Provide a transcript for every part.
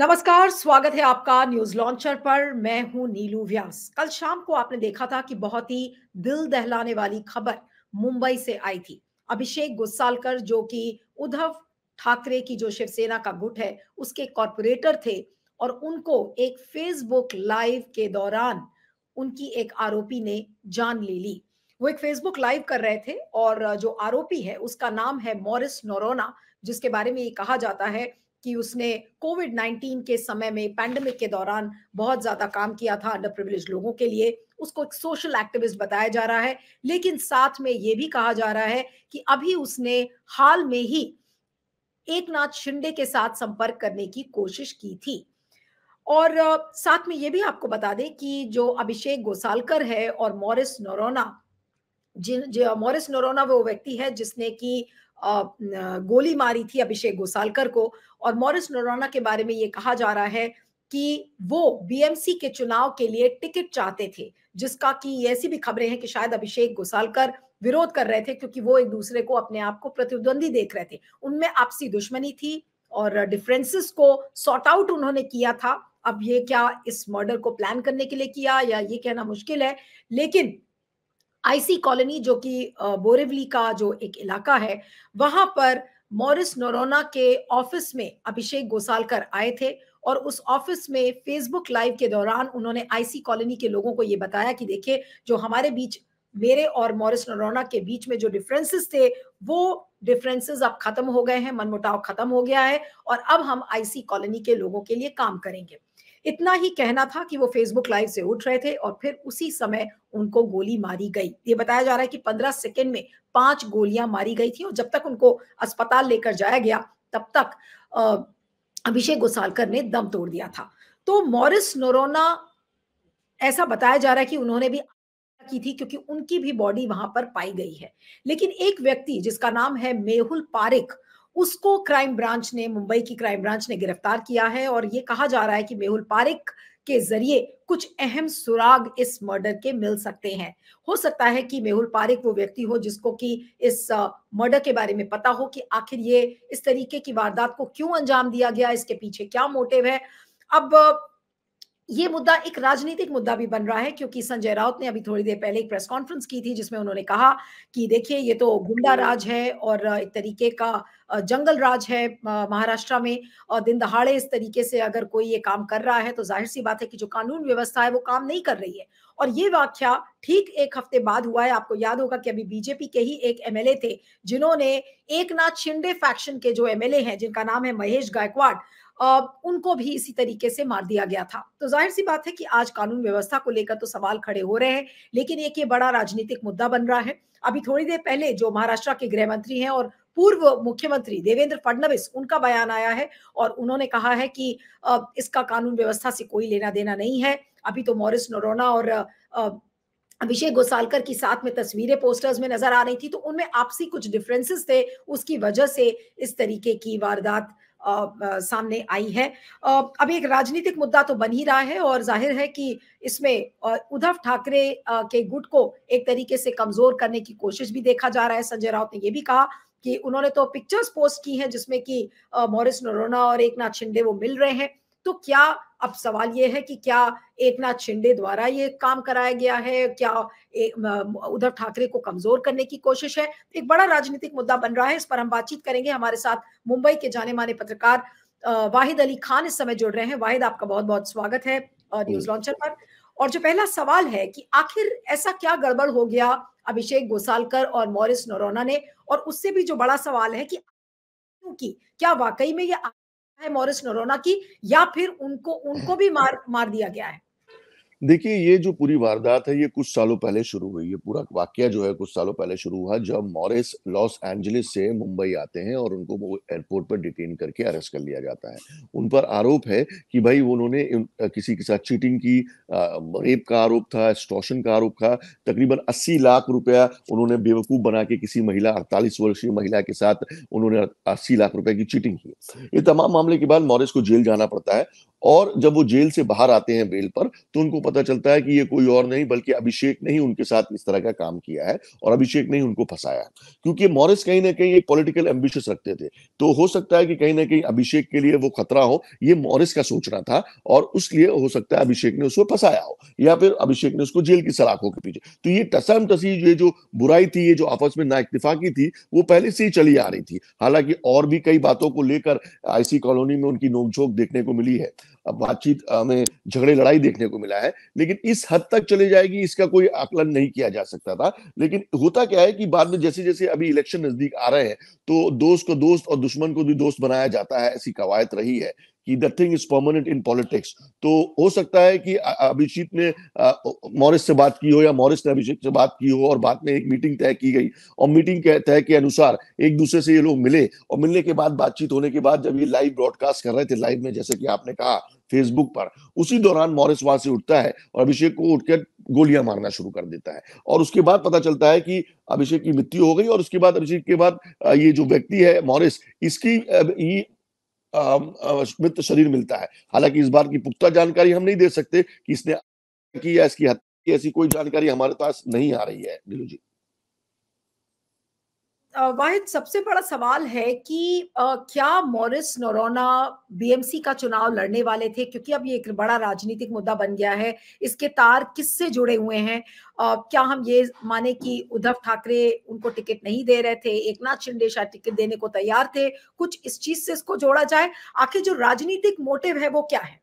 नमस्कार स्वागत है आपका न्यूज लॉन्चर पर मैं हूं नीलू व्यास कल शाम को आपने देखा था कि बहुत ही दिल दहलाने वाली खबर मुंबई से आई थी अभिषेक गुस्सालकर जो कि उद्धव ठाकरे की जो शिवसेना का गुट है उसके कॉरपोरेटर थे और उनको एक फेसबुक लाइव के दौरान उनकी एक आरोपी ने जान ले ली वो एक फेसबुक लाइव कर रहे थे और जो आरोपी है उसका नाम है मॉरिस नोरोना जिसके बारे में ये कहा जाता है कि उसने कोविड 19 के समय में पैंडमिक के दौरान बहुत ज्यादा काम किया था अंडर प्रिविलेज लोगों के लिए उसको एक सोशल एक्टिविस्ट बताया जा रहा है लेकिन साथ में ये भी कहा जा रहा है कि अभी उसने हाल में ही एक नाथ शिंदे के साथ संपर्क करने की कोशिश की थी और साथ में ये भी आपको बता दें कि जो अभिषेक गोसालकर है और मॉरिस नोरोना जिन मॉरिस नोरोना वो व्यक्ति है जिसने की गोली मारी थी अभिषेक गोसालकर को और मॉरिस नरोना के बारे में ये कहा जा रहा है कि वो बीएमसी के चुनाव के लिए टिकट चाहते थे जिसका कि ऐसी भी खबरें हैं कि शायद अभिषेक गोसालकर विरोध कर रहे थे क्योंकि वो एक दूसरे को अपने आप को प्रतिद्वंदी देख रहे थे उनमें आपसी दुश्मनी थी और डिफरेंसेस को सॉर्ट आउट उन्होंने किया था अब ये क्या इस मर्डर को प्लान करने के लिए किया या ये कहना मुश्किल है लेकिन आईसी कॉलोनी जो कि बोरेवली का जो एक इलाका है वहां पर मॉरिस नोरोना के ऑफिस में अभिषेक गोसालकर आए थे और उस ऑफिस में फेसबुक लाइव के दौरान उन्होंने आईसी कॉलोनी के लोगों को ये बताया कि देखिए जो हमारे बीच मेरे और मॉरिस नोरोना के बीच में जो डिफरेंसेस थे वो डिफरेंसेस अब खत्म हो गए हैं मनमुटाव खत्म हो गया है और अब हम आईसी कॉलोनी के लोगों के लिए काम करेंगे इतना ही कहना था कि वो फेसबुक लाइव से उठ रहे थे और फिर उसी समय उनको गोली मारी गई ये बताया जा रहा है कि पंद्रह सेकेंड में पांच गोलियां मारी गई थी और जब तक उनको अस्पताल लेकर जाया गया तब तक अभिषेक गोसालकर ने दम तोड़ दिया था तो मॉरिस नोरोना ऐसा बताया जा रहा है कि उन्होंने भी की थी क्योंकि उनकी भी बॉडी वहां पर पाई गई है लेकिन एक व्यक्ति जिसका नाम है मेहुल पारिक उसको क्राइम ब्रांच ने मुंबई की क्राइम ब्रांच ने गिरफ्तार किया है और ये कहा जा रहा है कि मेहुल पारिक के जरिए कुछ अहम सुराग इस मर्डर के मिल सकते हैं हो सकता है कि मेहुल पारिक वो व्यक्ति हो जिसको कि इस मर्डर के बारे में पता हो कि आखिर ये इस तरीके की वारदात को क्यों अंजाम दिया गया इसके पीछे क्या मोटिव है अब ये मुद्दा एक राजनीतिक मुद्दा भी बन रहा है क्योंकि संजय राउत ने अभी थोड़ी देर पहले एक प्रेस कॉन्फ्रेंस की थी जिसमें उन्होंने कहा कि देखिए ये तो गुंडा राज है और एक तरीके का जंगल राज है महाराष्ट्र में और दिन दहाड़े इस तरीके से अगर कोई ये काम कर रहा है तो जाहिर सी बात है कि जो कानून व्यवस्था है वो काम नहीं कर रही है और ये व्याख्या ठीक एक हफ्ते बाद हुआ है आपको याद होगा कि अभी बीजेपी के ही एक एमएलए थे जिन्होंने एक नाथ शिंदे फैक्शन के जो एमएलए हैं जिनका नाम है महेश गायकवाड़ उनको भी इसी तरीके से मार दिया गया था तो जाहिर सी बात है कि आज कानून व्यवस्था को लेकर तो सवाल खड़े हो रहे हैं लेकिन एक ये बड़ा राजनीतिक मुद्दा बन रहा है अभी थोड़ी देर पहले जो महाराष्ट्र के गृह मंत्री हैं और पूर्व मुख्यमंत्री देवेंद्र फडणवीस उनका बयान आया है और उन्होंने कहा है कि इसका कानून व्यवस्था से कोई लेना देना नहीं है अभी तो मॉरिस नरोना और अभिषेक गोसालकर की साथ में तस्वीरें पोस्टर्स में नजर आ रही थी तो उनमें आपसी कुछ डिफरेंसेस थे उसकी वजह से इस तरीके की वारदात सामने आई है अब एक राजनीतिक मुद्दा तो बन ही रहा है और जाहिर है कि इसमें उद्धव ठाकरे के गुट को एक तरीके से कमजोर करने की कोशिश भी देखा जा रहा है संजय राउत ने यह भी कहा कि उन्होंने तो पिक्चर्स पोस्ट की हैं जिसमें कि मॉरिस नरोना और एक नाथ शिंदे वो मिल रहे हैं तो क्या अब सवाल ये है कि क्या एक नाथ शिंदे द्वारा ये काम कराया गया है क्या उद्धव ठाकरे को कमजोर करने की कोशिश है एक बड़ा राजनीतिक मुद्दा बन रहा है इस पर हम बातचीत करेंगे हमारे साथ मुंबई के जाने माने पत्रकार वाहिद अली खान इस समय जुड़ रहे हैं वाहिद आपका बहुत बहुत स्वागत है न्यूज लॉन्चर पर और जो पहला सवाल है कि आखिर ऐसा क्या गड़बड़ हो गया अभिषेक गोसालकर और मॉरिस नरोना ने और उससे भी जो बड़ा सवाल है कि की क्या वाकई में ये है मॉरिस नोरोना की या फिर उनको उनको भी मार मार दिया गया है देखिए ये जो पूरी वारदात है ये कुछ सालों पहले शुरू हुई ये पूरा वाक्य जो है कुछ सालों पहले शुरू हुआ जब मॉरिस लॉस एंजलिस से मुंबई आते हैं और उनको वो एयरपोर्ट पर डिटेन करके अरेस्ट कर लिया जाता है उन पर आरोप है कि भाई उन्होंने किसी के साथ चीटिंग की रेप का आरोप था एक्सटॉशन का आरोप था तकरीबन अस्सी लाख रुपया उन्होंने बेवकूफ़ बना के किसी महिला अड़तालीस वर्षीय महिला के साथ उन्होंने अस्सी लाख रुपए की चीटिंग की ये तमाम मामले के बाद मॉरिस को जेल जाना पड़ता है और जब वो जेल से बाहर आते हैं बेल पर तो उनको पता चलता है कि ये कोई और नहीं बल्कि अभिषेक ने ही उनके साथ इस तरह का काम किया है और अभिषेक ने ही उनको फंसाया क्योंकि मॉरिस कहीं ना कहीं एक पॉलिटिकल एम्बिशियस रखते थे तो हो सकता है कि कहीं ना कहीं अभिषेक के लिए वो खतरा हो ये मॉरिस का सोचना था और उसलिए हो सकता है अभिषेक ने उसको फंसाया हो या फिर अभिषेक ने उसको जेल की सलाखों के पीछे तो ये टसम तसी ये जो बुराई थी ये जो आपस में ना इतफाकी थी वो पहले से ही चली आ रही थी हालांकि और भी कई बातों को लेकर आईसी कॉलोनी में उनकी नोकझोंक देखने को मिली है बातचीत में झगड़े लड़ाई देखने को मिला है लेकिन इस हद तक चले जाएगी इसका कोई आकलन नहीं किया जा सकता था लेकिन होता क्या है कि बाद में जैसे जैसे अभी इलेक्शन नजदीक आ रहे हैं तो दोस्त को दोस्त और दुश्मन को भी दोस्त बनाया जाता है ऐसी कवायत रही है कि the thing is permanent in politics तो हो सकता है कि अभिजीत ने मॉरिस से बात की हो या मॉरिस ने अभिजीत से बात की हो और बाद में एक मीटिंग तय की गई और मीटिंग के तय के अनुसार एक दूसरे से ये लोग मिले और मिलने के बाद बातचीत होने के बाद जब ये लाइव ब्रॉडकास्ट कर रहे थे लाइव में जैसे कि आपने कहा फेसबुक पर उसी दौरान मॉरिस वहां से उठता है और अभिषेक को उठकर गोलियां मारना शुरू कर देता है और उसके बाद पता चलता है कि अभिषेक की मृत्यु हो गई और उसके बाद अभिषेक के बाद ये जो व्यक्ति है मॉरिस इसकी मृत शरीर मिलता है हालांकि इस बार की पुख्ता जानकारी हम नहीं दे सकते कि इसने की या इसकी हत्या की ऐसी कोई जानकारी हमारे पास नहीं आ रही है जी वाहिद सबसे बड़ा सवाल है कि आ, क्या मॉरिस नोरोना बीएमसी का चुनाव लड़ने वाले थे क्योंकि अब ये एक बड़ा राजनीतिक मुद्दा बन गया है इसके तार किससे जुड़े हुए हैं आ, क्या हम ये माने कि उद्धव ठाकरे उनको टिकट नहीं दे रहे थे एक नाथ शिंदे शायद टिकट देने को तैयार थे कुछ इस चीज से इसको जोड़ा जाए आखिर जो राजनीतिक मोटिव है वो क्या है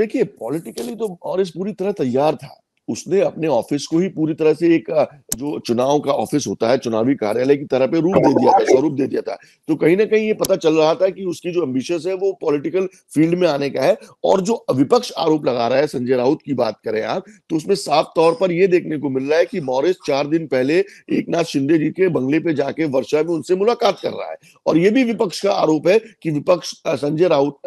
देखिए पॉलिटिकली तो मॉरिस पूरी तरह तैयार था उसने अपने ऑफिस को ही पूरी तरह से एक जो चुनाव का ऑफिस होता है चुनावी कार्यालय की तरह पे रूप दे दिया था स्वरूप दे दिया था तो कहीं ना कहीं ये पता चल रहा था कि उसकी जो एम्बिशियस है वो पॉलिटिकल फील्ड में आने का है और जो विपक्ष आरोप लगा रहा है संजय राउत की बात करें आप तो उसमें साफ तौर पर यह देखने को मिल रहा है कि मॉरिस चार दिन पहले एक शिंदे जी के बंगले पे जाके वर्षा में उनसे मुलाकात कर रहा है और ये भी विपक्ष का आरोप है कि विपक्ष संजय राउत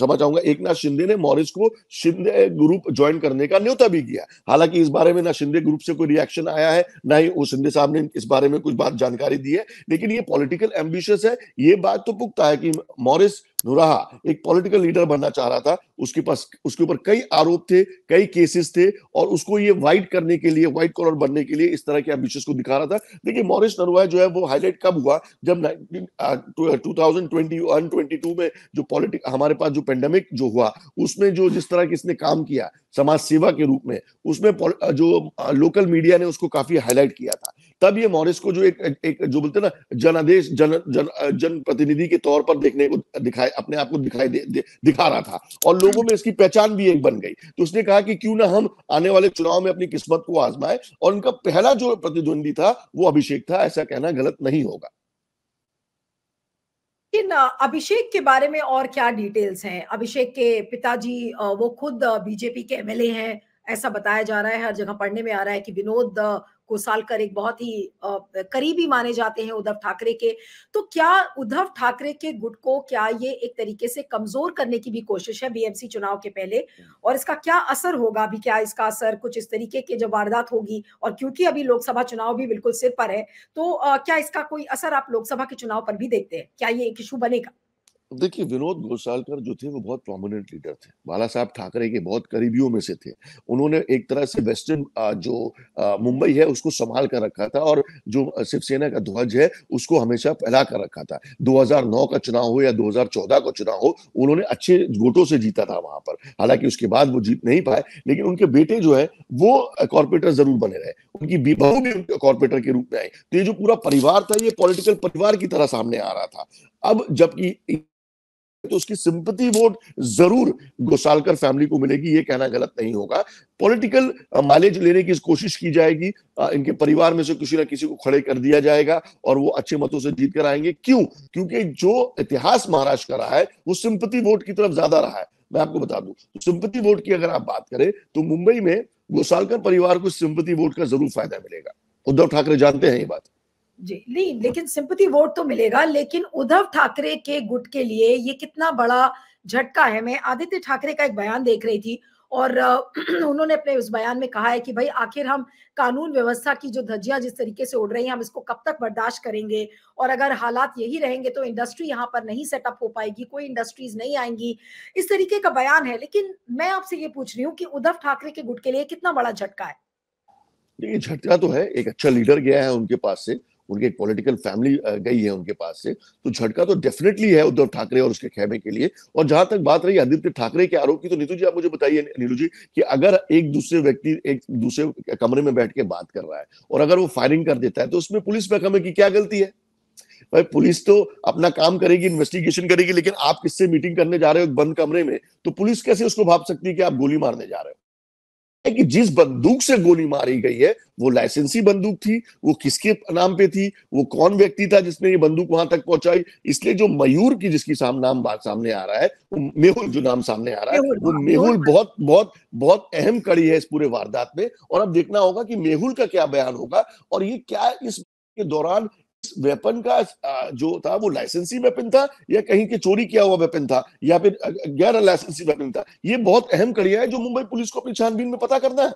समझ आऊंगा एक शिंदे ने मॉरिस को शिंदे ग्रुप ज्वाइन करने का न्योता भी किया हालांकि इस बारे में ना शिंदे ग्रुप से कोई रिएक्शन आया है ना ही वो शिंदे साहब ने इस बारे में कुछ बात जानकारी दी है लेकिन ये पॉलिटिकल एम्बिशियस है ये बात तो पुख्ता है कि मॉरिस नुराहा एक पॉलिटिकल लीडर बनना चाह रहा था उसके पास उसके ऊपर कई आरोप थे कई केसेस थे और उसको ये वाइट करने के लिए वाइट कॉलर बनने के लिए इस तरह के एम्बिशन को दिखा रहा था देखिए मॉरिस नरुआ जो है वो हाईलाइट कब हुआ जब टू थाउजेंड में जो पॉलिटिक हमारे पास जो पेंडेमिक जो हुआ उसमें जो जिस तरह की इसने काम किया समाज सेवा के रूप में उसमें जो लोकल मीडिया ने उसको काफी हाईलाइट किया था तब ये मॉरिस को जो एक एक जो बोलते ना जनादेश जन जन जनप्रतिनिधि के तौर पर देखने को दिखाई अपने आप को दिखाई दे, दे, दिखा रहा था और लोगों में इसकी पहचान भी एक बन गई तो उसने कहा कि क्यों ना हम आने वाले चुनाव में अपनी किस्मत को आजमाए और उनका पहला जो प्रतिद्वंदी था वो अभिषेक था ऐसा कहना गलत नहीं होगा अभिषेक के बारे में और क्या डिटेल्स हैं अभिषेक के पिताजी वो खुद बीजेपी के एमएलए हैं ऐसा बताया जा रहा है हर जगह पढ़ने में आ रहा है कि विनोद कोसालकर एक बहुत ही करीबी माने जाते हैं उद्धव ठाकरे के तो क्या उद्धव ठाकरे के गुट को क्या ये एक तरीके से कमजोर करने की भी कोशिश है बीएमसी चुनाव के पहले और इसका क्या असर होगा अभी क्या इसका असर कुछ इस तरीके की जब वारदात होगी और क्योंकि अभी लोकसभा चुनाव भी बिल्कुल सिर पर है तो क्या इसका कोई असर आप लोकसभा के चुनाव पर भी देखते हैं क्या ये एक इशू बनेगा देखिए विनोद गोसालकर जो थे वो बहुत प्रोमिनेंट लीडर थे बाला साहब ठाकरे के बहुत करीबियों में से थे उन्होंने एक तरह से वेस्टर्न जो मुंबई है उसको संभाल कर रखा था और जो शिवसेना का ध्वज है उसको हमेशा फैला कर रखा था 2009 का चुनाव हो या 2014 का चुनाव हो उन्होंने अच्छे वोटों से जीता था वहां पर हालांकि उसके बाद वो जीत नहीं पाए लेकिन उनके बेटे जो है वो कॉरपोरेटर जरूर बने रहे उनकी बहू भी उनके कॉरपोरेटर के रूप में आई तो ये जो पूरा परिवार था ये पॉलिटिकल परिवार की तरह सामने आ रहा था अब जबकि तो उसकी सिंपति वोट जरूर गोसालकर फैमिली को मिलेगी ये कहना गलत नहीं होगा पॉलिटिकल माइलेज लेने की कोशिश की जाएगी इनके परिवार में से किसी ना किसी को खड़े कर दिया जाएगा और वो अच्छे मतों से जीत कर आएंगे क्यों क्योंकि जो इतिहास महाराष्ट्र का रहा है वो सिंपति वोट की तरफ ज्यादा रहा है मैं आपको बता दू तो सिंपति वोट की अगर आप बात करें तो मुंबई में गोसालकर परिवार को सिंपति वोट का जरूर फायदा मिलेगा उद्धव ठाकरे जानते हैं ये बात जी नहीं लेकिन सिंपति वोट तो मिलेगा लेकिन उद्धव ठाकरे के गुट के लिए ये कितना बड़ा झटका है मैं आदित्य ठाकरे का एक बयान देख रही थी और उन्होंने अपने उस बयान में कहा है कि भाई आखिर हम कानून व्यवस्था की जो धज्जियां जिस तरीके से उड़ रही हैं हम इसको कब तक बर्दाश्त करेंगे और अगर हालात यही रहेंगे तो इंडस्ट्री यहाँ पर नहीं सेटअप हो पाएगी कोई इंडस्ट्रीज नहीं आएंगी इस तरीके का बयान है लेकिन मैं आपसे ये पूछ रही हूँ कि उद्धव ठाकरे के गुट के लिए कितना बड़ा झटका है झटका तो है एक अच्छा लीडर गया है उनके पास से उनके एक पॉलिटिकल फैमिली गई है उनके पास से तो झटका तो डेफिनेटली है उद्धव ठाकरे और उसके खेमे के लिए और जहां तक बात रही आदित्य ठाकरे के आरोप की तो नीतू जी आप मुझे बताइए नीलू जी कि अगर एक दूसरे व्यक्ति एक दूसरे कमरे में बैठ के बात कर रहा है और अगर वो फायरिंग कर देता है तो उसमें पुलिस महकमे की क्या गलती है भाई पुलिस तो अपना काम करेगी इन्वेस्टिगेशन करेगी लेकिन आप किससे मीटिंग करने जा रहे हो बंद कमरे में तो पुलिस कैसे उसको भाप सकती है कि आप गोली मारने जा रहे हो है कि जिस बंदूक से गोली मारी गई है वो लाइसेंसी बंदूक थी वो किसके नाम पे थी वो कौन व्यक्ति था जिसने ये बंदूक वहां तक पहुंचाई इसलिए जो मयूर की जिसकी साम नाम बात सामने आ रहा है वो मेहुल जो नाम सामने आ रहा है वो हाँ, मेहुल बहुत बहुत बहुत अहम कड़ी है इस पूरे वारदात में और अब देखना होगा कि मेहुल का क्या बयान होगा और ये क्या इस के दौरान वेपन का जो था वो लाइसेंसी वेपन था या कहीं के चोरी किया हुआ वेपन था या फिर गैर लाइसेंसी वेपन था ये बहुत अहम कड़िया है जो मुंबई पुलिस को अपनी छानबीन में पता करना है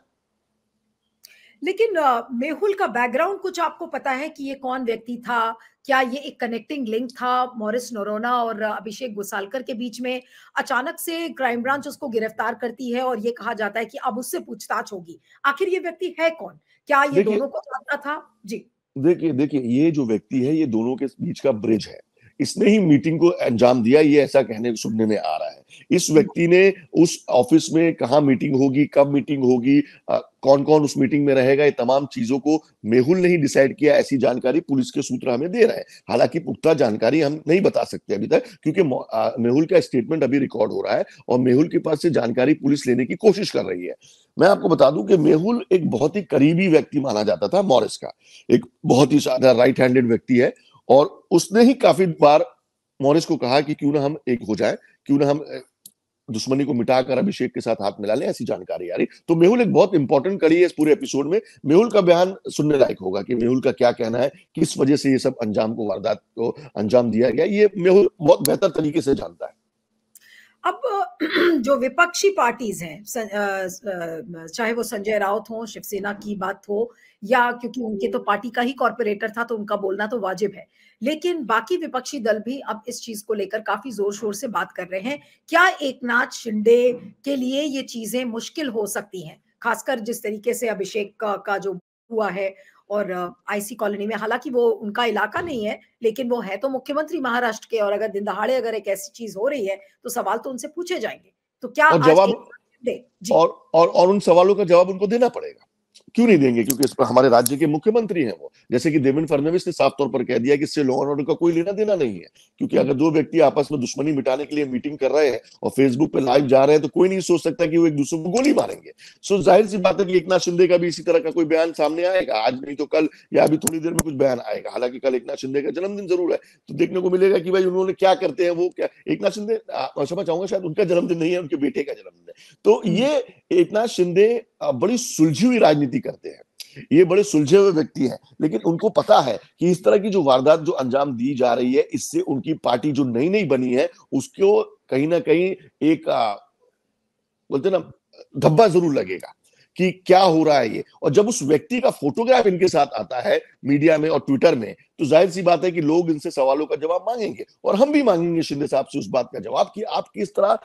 लेकिन मेहुल का बैकग्राउंड कुछ आपको पता है कि ये कौन व्यक्ति था क्या ये एक कनेक्टिंग लिंक था मॉरिस नोरोना और अभिषेक गोसालकर के बीच में अचानक से क्राइम ब्रांच उसको गिरफ्तार करती है और ये कहा जाता है कि अब उससे पूछताछ होगी आखिर ये व्यक्ति है कौन क्या ये दोनों को जानता था जी देखिए देखिए ये जो व्यक्ति है ये दोनों के बीच का ब्रिज है इसने ही मीटिंग को अंजाम दिया ये ऐसा कहने सुनने में आ रहा है इस व्यक्ति ने उस ऑफिस में कहा मीटिंग होगी कब मीटिंग होगी कौन कौन उस मीटिंग में रहेगा ये तमाम चीजों को मेहुल ने ही डिसाइड किया ऐसी जानकारी पुलिस के सूत्र हमें दे रहे हैं हालांकि पुख्ता जानकारी हम नहीं बता सकते अभी तक क्योंकि मेहुल का स्टेटमेंट अभी रिकॉर्ड हो रहा है और मेहुल के पास से जानकारी पुलिस लेने की कोशिश कर रही है मैं आपको बता दूं कि मेहुल एक बहुत ही करीबी व्यक्ति माना जाता था मॉरिस का एक बहुत ही सादा राइट हैंडेड व्यक्ति है और उसने ही काफी बार मॉरिस को कहा कि क्यों ना हम एक हो जाए क्यों ना हम दुश्मनी को मिटाकर अभिषेक के साथ हाथ मिला लें ऐसी जानकारी आ रही तो मेहुल एक बहुत इंपॉर्टेंट कड़ी है इस पूरे एपिसोड में मेहुल का बयान सुनने लायक होगा कि मेहुल का क्या कहना है किस वजह से ये सब अंजाम को वारदात को अंजाम दिया गया ये मेहुल बहुत बेहतर तरीके से जानता है अब जो विपक्षी पार्टीज हैं चाहे वो संजय राउत हो शिवसेना की बात हो या क्योंकि उनके तो पार्टी का ही कॉरपोरेटर था तो उनका बोलना तो वाजिब है लेकिन बाकी विपक्षी दल भी अब इस चीज को लेकर काफी जोर शोर से बात कर रहे हैं क्या नाथ शिंदे के लिए ये चीजें मुश्किल हो सकती हैं खासकर जिस तरीके से अभिषेक का, का जो हुआ है और आईसी कॉलोनी में हालांकि वो उनका इलाका नहीं है लेकिन वो है तो मुख्यमंत्री महाराष्ट्र के और अगर दिन दहाड़े अगर एक ऐसी चीज हो रही है तो सवाल तो उनसे पूछे जाएंगे तो क्या जवाब और, और और उन सवालों का जवाब उनको देना पड़ेगा क्यों नहीं देंगे क्योंकि इस पर हमारे राज्य के मुख्यमंत्री हैं वो जैसे कि देवेंद्र फडणवीस ने साफ तौर पर कह दिया कि इससे लॉ एंड ऑर्डर का कोई लेना देना नहीं है क्योंकि अगर दो व्यक्ति आपस में दुश्मनी मिटाने के लिए मीटिंग कर रहे हैं और फेसबुक पे लाइव जा रहे हैं तो कोई नहीं सोच सकता कि वो एक दूसरे को गोली मारेंगे सो जाहिर सी बात है कि एक शिंदे का भी इसी तरह का कोई बयान सामने आएगा आज नहीं तो कल या अभी थोड़ी देर में कुछ बयान आएगा हालांकि कल एक शिंदे का जन्मदिन जरूर है तो देखने को मिलेगा कि भाई उन्होंने क्या करते हैं वो क्या एक शिंदे समझ चाहूंगा शायद उनका जन्मदिन नहीं है उनके बेटे का जन्मदिन हैं तो ये एक शिंदे बड़ी सुलझी हुई राजनीति करते हैं ये बड़े सुलझे हुए व्यक्ति हैं लेकिन उनको पता है कि इस तरह की जो वारदात जो अंजाम दी जा रही है इससे उनकी पार्टी जो नई नई बनी है उसको कहीं ना कहीं एक आ, बोलते ना धब्बा जरूर लगेगा कि क्या हो रहा है ये और जब उस व्यक्ति का फोटोग्राफ इनके साथ आता है मीडिया में और ट्विटर में तो जाहिर सी बात है कि लोग इनसे सवालों का जवाब मांगेंगे और हम भी मांगेंगे शिंदे साहब से उस बात का जवाब कि आप किस तरह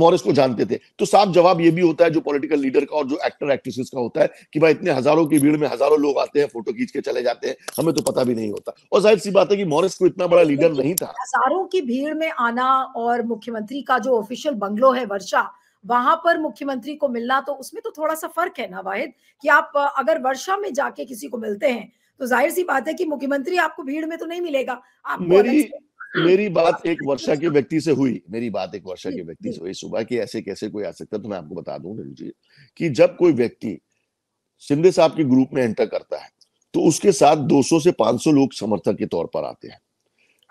मॉरिस को जानते थे तो साफ जवाब ये भी होता है जो पॉलिटिकल लीडर का और जो एक्टर एक्ट्रेसेस का होता है कि भाई इतने हजारों की भीड़ में हजारों लोग आते हैं फोटो खींच के चले जाते हैं हमें तो पता भी नहीं होता और जाहिर सी बात है कि मॉरिस को इतना बड़ा लीडर नहीं था हजारों की भीड़ में आना और मुख्यमंत्री का जो ऑफिशियल बंगलो है वर्षा वहां पर मुख्यमंत्री को मिलना तो उसमें तो थोड़ा सा फर्क है ना वाहिद कि आप अगर वर्षा में जाके किसी को मिलते हैं तो जाहिर सी बात है कि मुख्यमंत्री आपको भीड़ में तो नहीं मिलेगा आप मेरी मेरी बात एक वर्षा के व्यक्ति से हुई मेरी बात एक वर्षा के व्यक्ति से हुई सुबह की ऐसे कैसे कोई आ सकता तो मैं आपको बता दूं जी कि जब कोई व्यक्ति शिंदे साहब के ग्रुप में एंटर करता है तो उसके साथ 200 से 500 लोग समर्थक के तौर पर आते हैं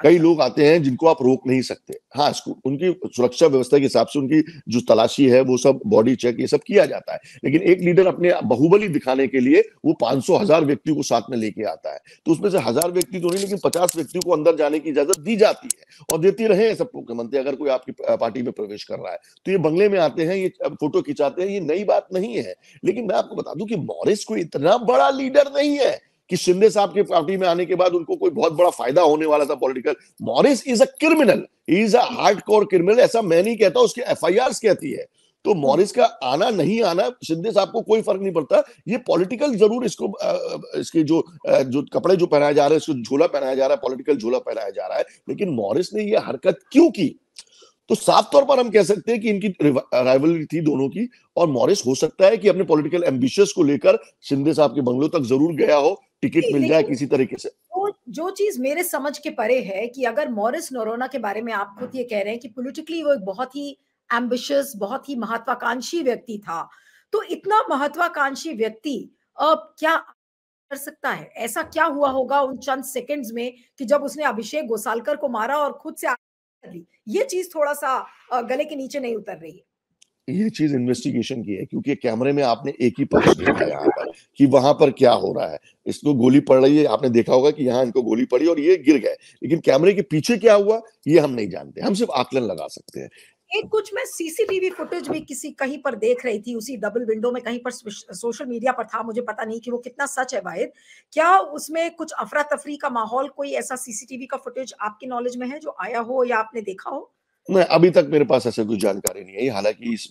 कई लोग आते हैं जिनको आप रोक नहीं सकते हाँ उनकी सुरक्षा व्यवस्था के हिसाब से उनकी जो तलाशी है वो सब बॉडी चेक ये सब किया जाता है लेकिन एक लीडर अपने बाहुबली दिखाने के लिए वो पांच सौ हजार व्यक्तियों को साथ में लेके आता है तो उसमें से हजार व्यक्ति तो नहीं लेकिन पचास व्यक्तियों को अंदर जाने की इजाजत दी जाती है और देती रहे हैं सब मुख्यमंत्री अगर कोई आपकी पार्टी में प्रवेश कर रहा है तो ये बंगले में आते हैं ये फोटो खिंचाते हैं ये नई बात नहीं है लेकिन मैं आपको बता दूं कि मॉरिस कोई इतना बड़ा लीडर नहीं है कि शिंदे साहब के पार्टी में आने के बाद उनको कोई बहुत बड़ा फायदा होने वाला था political Morris is a criminal is a hard core criminal ऐसा मैं नहीं कहता उसके एफ कहती है तो मॉरिस का आना नहीं आना शिंदे साहब को कोई फर्क नहीं पड़ता ये पॉलिटिकल जरूर इसको इसके जो जो कपड़े जो पहनाया जा रहे हैं इसको झोला पहनाया जा रहा है पॉलिटिकल झोला पहनाया जा रहा है लेकिन मॉरिस ने ये हरकत क्यों की तो साफ तौर पर हम कह सकते हैं कि इनकी राइवलरी थी दोनों की और मॉरिस हो सकता है कि अपने पॉलिटिकल एम्बिशंस को लेकर शिंदे साहब के बंगलों तक जरूर गया हो टिकट मिल जाए किसी तरीके से जो चीज मेरे समझ के परे है कि अगर मॉरिस नोरोना के बारे में आप खुद ये कह रहे हैं कि पोलिटिकली वो एक बहुत ही एम्बिशियस बहुत ही महत्वाकांक्षी व्यक्ति था तो इतना महत्वाकांक्षी व्यक्ति अब क्या कर सकता है ऐसा क्या हुआ होगा उन चंद सेकंड्स में कि जब उसने अभिषेक गोसालकर को मारा और खुद से आ... कर ली ये चीज थोड़ा सा गले के नीचे नहीं उतर रही है ये चीज इन्वेस्टिगेशन की है क्योंकि कैमरे में आपने एक ही पक्ष देखा यहाँ पर कि वहां पर क्या हो रहा है इसको गोली पड़ रही है आपने देखा होगा कि यहाँ इनको गोली पड़ी और ये गिर गए लेकिन कैमरे के पीछे क्या हुआ ये हम नहीं जानते हम सिर्फ आकलन लगा सकते हैं एक कुछ मैं सीसीटीवी फुटेज भी किसी कहीं पर देख रही थी उसी डबल विंडो में कहीं पर सोशल मीडिया पर था मुझे पता नहीं कि वो कितना सच है वाहिद क्या उसमें कुछ अफरा तफरी का माहौल कोई ऐसा सीसीटीवी का फुटेज आपके नॉलेज में है जो आया हो या आपने देखा हो नहीं अभी तक मेरे पास ऐसा कुछ जानकारी नहीं है हालांकि इस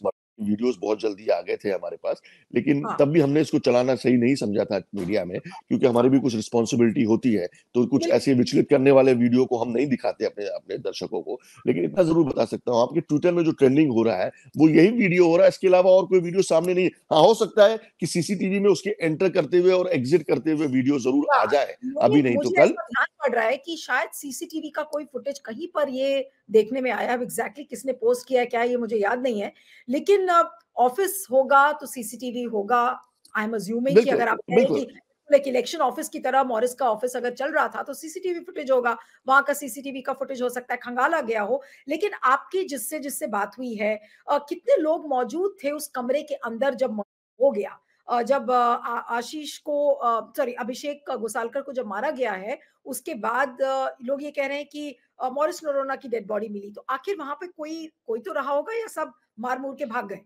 वीडियोस बहुत जल्दी आ गए थे हमारे पास लेकिन हाँ। तब भी हमने इसको चलाना सही नहीं समझा था मीडिया में क्योंकि हमारी भी कुछ रिस्पॉन्सिबिलिटी होती है तो कुछ ऐसे विचलित करने वाले वीडियो को हम नहीं दिखाते अपने अपने दर्शकों को लेकिन इतना जरूर बता सकता हूँ आपके ट्विटर में जो ट्रेंडिंग हो रहा है वो यही वीडियो हो रहा है इसके अलावा और कोई वीडियो सामने नहीं हाँ हो सकता है कि सीसीटीवी में उसके एंटर करते हुए और एग्जिट करते हुए वीडियो जरूर हाँ, आ जाए अभी नहीं तो कल पड़ रहा है कि शायद सीसीटीवी का कोई फुटेज कहीं पर ये देखने में आया एग्जैक्टली exactly किसने पोस्ट किया है क्या ये मुझे याद नहीं है लेकिन ऑफिस होगा तो सीसीटीवी होगा आई एम अज्यूमिंग कि अगर आप लाइक इलेक्शन ऑफिस की तरह मॉरिस का ऑफिस अगर चल रहा था तो सीसीटीवी फुटेज होगा वहां का सीसीटीवी का फुटेज हो सकता है खंगाला गया हो लेकिन आपकी जिससे जिससे बात हुई है कितने लोग मौजूद थे उस कमरे के अंदर जब हो गया जब आशीष को सॉरी अभिषेक गोसालकर को जब मारा गया है उसके बाद लोग ये कह रहे हैं कि मॉरिस नोरोना की डेड बॉडी मिली तो आखिर वहां पे कोई कोई तो रहा होगा या सब मार मूर के भाग गए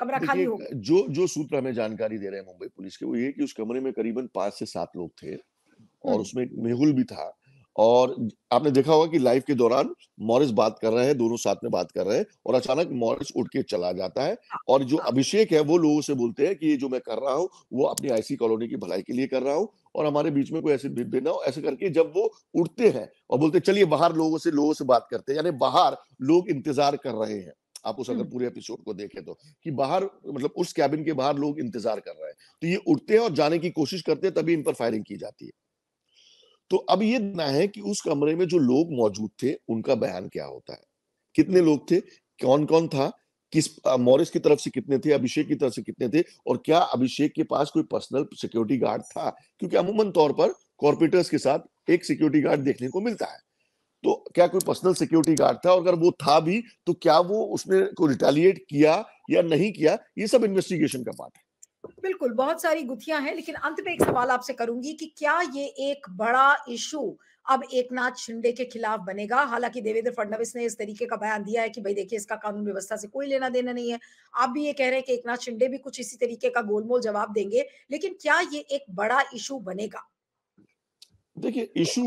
कमरा खाली हो जो जो सूत्र हमें जानकारी दे रहे हैं मुंबई पुलिस के वो ये कि उस कमरे में करीबन पांच से सात लोग थे और उसमें मेहुल भी था और आपने देखा होगा कि लाइव के दौरान मॉरिस बात कर रहे हैं दोनों साथ में बात कर रहे हैं और अचानक मॉरिस उठ के चला जाता है हाँ। और जो अभिषेक है वो लोगों से बोलते हैं कि ये जो मैं कर रहा हूँ वो अपनी आईसी कॉलोनी की भलाई के लिए कर रहा हूँ और हमारे बीच में कोई ऐसी भी ना हो ऐसे करके जब वो उठते हैं और बोलते चलिए बाहर लोगों से लोगों से बात करते हैं यानी बाहर लोग इंतजार कर रहे हैं आप उस अगर हम्म। पूरे एपिसोड को देखें तो कि बाहर मतलब उस कैबिन के बाहर लोग इंतजार कर रहे हैं तो ये उठते हैं और जाने की कोशिश करते हैं तभी इन पर फायरिंग की जाती है तो अब ये देखना है कि उस कमरे में जो लोग मौजूद थे उनका बयान क्या होता है कितने लोग थे कौन कौन था किस मॉरिस की तरफ से कितने थे अभिषेक की तरफ से कितने थे और क्या अभिषेक के पास कोई पर्सनल सिक्योरिटी गार्ड था क्योंकि अमूमन तौर पर कॉर्पोरेटर्स के साथ एक सिक्योरिटी गार्ड देखने को मिलता है तो क्या कोई पर्सनल सिक्योरिटी गार्ड था और अगर वो था भी तो क्या वो उसने को रिटेलिएट किया या नहीं किया ये सब इन्वेस्टिगेशन का पार्ट है बिल्कुल बहुत सारी गुथियां हैं लेकिन अंत में एक सवाल आपसे करूंगी कि क्या ये एक बड़ा इशू अब एक नाथ शिंदे के खिलाफ बनेगा हालांकि देवेंद्र फडणवीस ने इस तरीके का बयान दिया है कि भाई देखिए इसका कानून व्यवस्था से कोई लेना देना नहीं है आप भी ये कह रहे हैं कि एक नाथ शिंदे भी कुछ इसी तरीके का गोलमोल जवाब देंगे लेकिन क्या ये एक बड़ा इशू बनेगा देखिए इशू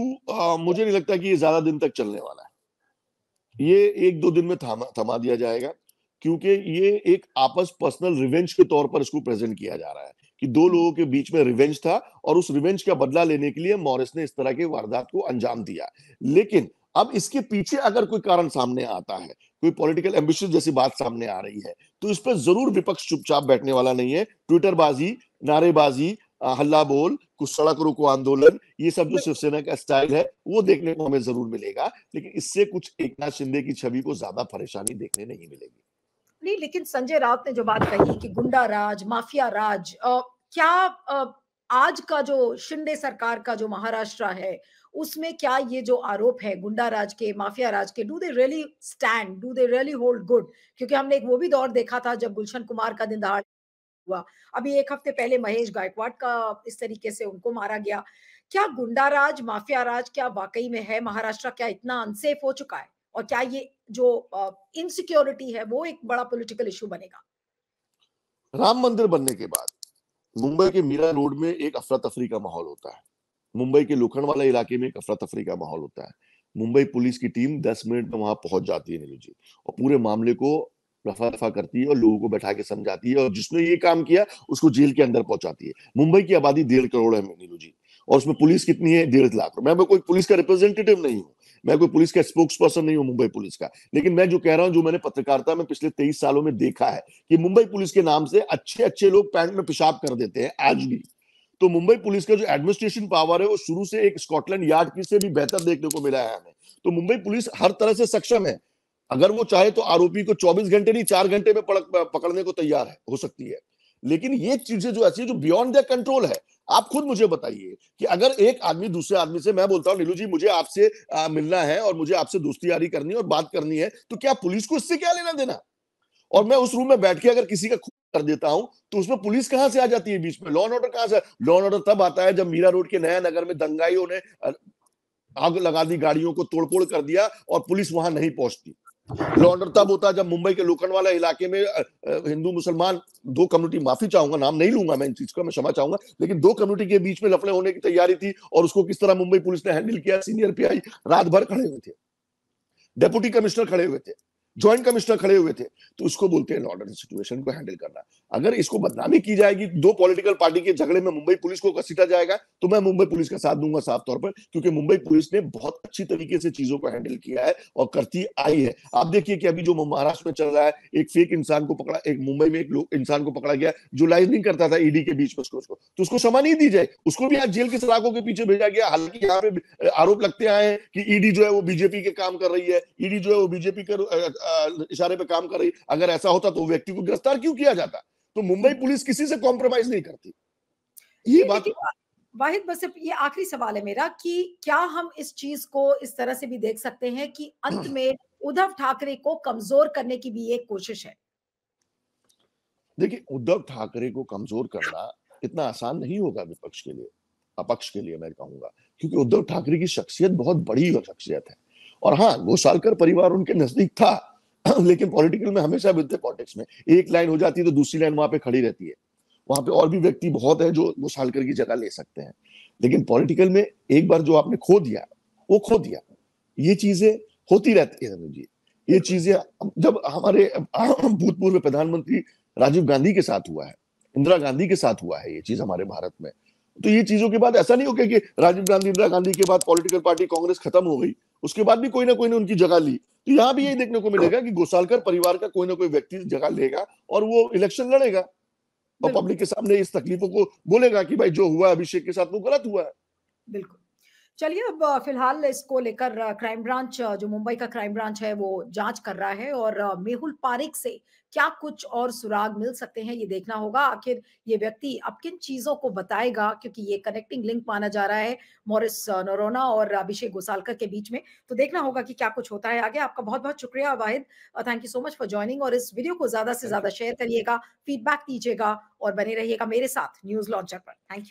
मुझे नहीं लगता कि ये ज्यादा दिन तक चलने वाला है ये एक दो दिन में थमा थमा दिया जाएगा क्योंकि ये एक आपस पर्सनल रिवेंज के तौर पर इसको प्रेजेंट किया जा रहा है कि दो हम्म। लोगों के बीच में रिवेंज था और उस रिवेंज का बदला लेने के लिए मॉरिस ने इस तरह की वारदात को अंजाम दिया लेकिन अब इसके पीछे अगर कोई कारण सामने आता है कोई पॉलिटिकल एम्बिशन जैसी बात सामने आ रही है तो इस पर जरूर विपक्ष चुपचाप बैठने वाला नहीं है ट्विटरबाजी नारेबाजी हल्ला बोल कुछ सड़क रोको आंदोलन ये सब जो शिवसेना का स्टाइल है वो देखने को हमें जरूर मिलेगा लेकिन इससे कुछ एक नाथ शिंदे की छवि को ज्यादा परेशानी देखने नहीं मिलेगी ली लेकिन संजय राउत ने जो बात कही कि गुंडा राज माफिया राज आ, क्या आ, आज का जो शिंदे सरकार का जो महाराष्ट्र है उसमें क्या ये जो आरोप है गुंडा राज के माफिया राज के do they really stand do they really hold good क्योंकि हमने एक वो भी दौर देखा था जब गुलशन कुमार का दिन दहाड़ हुआ अभी एक हफ्ते पहले महेश गायकवाड़ का इस तरीके से उनको मारा गया क्या गुंडा राज माफिया राज क्या वाकई में है महाराष्ट्र क्या इतना अनसेफ हो चुका है और क्या ये जो इनसिक्योरिटी है वो एक बड़ा पॉलिटिकल इशू बनेगा राम मंदिर बनने के बाद मुंबई के मीरा रोड में एक अफरा तफरी का माहौल होता है मुंबई के लोखंड वाले इलाके में एक अफरा तफरी का माहौल होता है मुंबई पुलिस की टीम 10 मिनट में वहां पहुंच जाती है नीलू जी और पूरे मामले को रफा रफा करती है और लोगों को बैठा के समझाती है और जिसने ये काम किया उसको जेल के अंदर पहुंचाती है मुंबई की आबादी डेढ़ करोड़ है नीलू जी और उसमें पुलिस कितनी है डेढ़ लाख मैं कोई पुलिस का रिप्रेजेंटेटिव नहीं हूँ मैं कोई पुलिस का स्पोक्स पर्सन नहीं हूं मुंबई पुलिस का लेकिन मैं जो कह रहा हूं जो मैंने पत्रकारिता में पिछले तेईस सालों में देखा है कि मुंबई पुलिस के नाम से अच्छे अच्छे लोग पैंट में पेशाब कर देते हैं आज भी तो मुंबई पुलिस का जो एडमिनिस्ट्रेशन पावर है वो शुरू से एक स्कॉटलैंड यार्ड की से भी बेहतर देखने को मिला है हमें तो मुंबई पुलिस हर तरह से सक्षम है अगर वो चाहे तो आरोपी को 24 घंटे नहीं चार घंटे में पकड़ने को तैयार है हो सकती है लेकिन ये चीजें जो ऐसी जो बियॉन्ड द कंट्रोल है आप खुद मुझे बताइए कि अगर एक आदमी दूसरे आदमी से मैं बोलता हूँ नीलू जी मुझे आपसे मिलना है और मुझे आपसे दोस्ती यारी करनी है और बात करनी है तो क्या पुलिस को इससे क्या लेना देना और मैं उस रूम में बैठ के अगर किसी का खून कर देता हूं तो उसमें पुलिस कहां से आ जाती है बीच में लॉ एंड ऑर्डर कहां से लॉ एंड ऑर्डर तब आता है जब मीरा रोड के नया नगर में दंगाइयों ने आग लगा दी गाड़ियों को तोड़फोड़ कर दिया और पुलिस वहां नहीं पहुंचती लॉन्डर तब होता जब मुंबई के लोकन वाला इलाके में हिंदू मुसलमान दो कम्युनिटी माफी चाहूंगा नाम नहीं लूंगा मैं इन चीज का मैं क्षमा चाहूंगा लेकिन दो कम्युनिटी के बीच में लफड़े होने की तैयारी थी और उसको किस तरह मुंबई पुलिस ने हैंडल किया सीनियर पीआई रात भर खड़े हुए थे डेप्यूटी कमिश्नर खड़े हुए थे ज्वाइंट कमिश्नर खड़े हुए थे तो उसको बोलते हैं लॉर्डर सिचुएशन को हैंडल करना अगर इसको बदनामी की जाएगी दो पॉलिटिकल पार्टी के झगड़े में मुंबई पुलिस को घसीटा जाएगा तो मैं मुंबई पुलिस का साथ दूंगा साफ तौर पर क्योंकि मुंबई पुलिस ने बहुत अच्छी तरीके से चीजों को हैंडल किया है और करती आई है आप देखिए कि अभी जो महाराष्ट्र में चल रहा है एक फेक इंसान को पकड़ा एक मुंबई में एक इंसान को पकड़ा गया जो लाइनिंग करता था ईडी e के बीच में उसको तो उसको क्षमा नहीं दी जाए उसको भी आज जेल के सलाखों के पीछे भेजा गया हालांकि यहाँ पे आरोप लगते आए हैं कि ईडी e जो है वो बीजेपी के काम कर रही है ईडी e जो है वो बीजेपी के इशारे पे काम कर रही अगर ऐसा होता तो व्यक्ति को गिरफ्तार क्यों किया जाता तो मुंबई हम्म। पुलिस किसी से कॉम्प्रोमाइज नहीं करती ये बात वाहिद बस ये आखिरी सवाल है मेरा कि क्या हम इस चीज को इस तरह से भी देख सकते हैं कि अंत में उद्धव ठाकरे को कमजोर करने की भी एक कोशिश है देखिए उद्धव ठाकरे को कमजोर करना इतना आसान नहीं होगा विपक्ष के लिए अपक्ष के लिए मैं कहूंगा क्योंकि उद्धव ठाकरे की शख्सियत बहुत बड़ी शख्सियत है और हाँ गोसालकर परिवार उनके नजदीक था लेकिन पॉलिटिकल में हमेशा मिलते पॉलिटिक्स में एक लाइन हो जाती है तो दूसरी लाइन वहां पे खड़ी रहती है वहां पे और भी व्यक्ति बहुत है जो वो सालकर की जगह ले सकते हैं लेकिन पॉलिटिकल में एक बार जो आपने खो दिया वो खो दिया ये चीजें होती रहती है जी ये चीजें जब हमारे भूतपूर्व प्रधानमंत्री राजीव गांधी के साथ हुआ है इंदिरा गांधी के साथ हुआ है ये चीज हमारे भारत में तो ये चीजों के बाद ऐसा नहीं हो गया कि राजीव गांधी इंदिरा गांधी के बाद पॉलिटिकल पार्टी कांग्रेस खत्म हो गई उसके बाद भी कोई ना कोई ने उनकी जगह ली तो यहाँ भी यही देखने को मिलेगा कि गोसालकर परिवार का कोई ना कोई व्यक्ति जगह लेगा और वो इलेक्शन लड़ेगा और पब्लिक के सामने इस तकलीफों को बोलेगा कि भाई जो हुआ अभिषेक के साथ वो गलत हुआ है बिल्कुल चलिए अब फिलहाल इसको लेकर क्राइम ब्रांच जो मुंबई का क्राइम ब्रांच है वो जांच कर रहा है और मेहुल पारिक से क्या कुछ और सुराग मिल सकते हैं ये देखना होगा आखिर ये व्यक्ति अब किन चीजों को बताएगा क्योंकि ये कनेक्टिंग लिंक माना जा रहा है मॉरिस नरोना और अभिषेक गोसालकर के बीच में तो देखना होगा कि क्या कुछ होता है आगे आपका बहुत बहुत शुक्रिया Wahid thank you so much for joining और इस वीडियो को ज्यादा से ज्यादा शेयर करिएगा फीडबैक दीजिएगा और बने रहिएगा मेरे साथ न्यूज लॉन्चर पर थैंक यू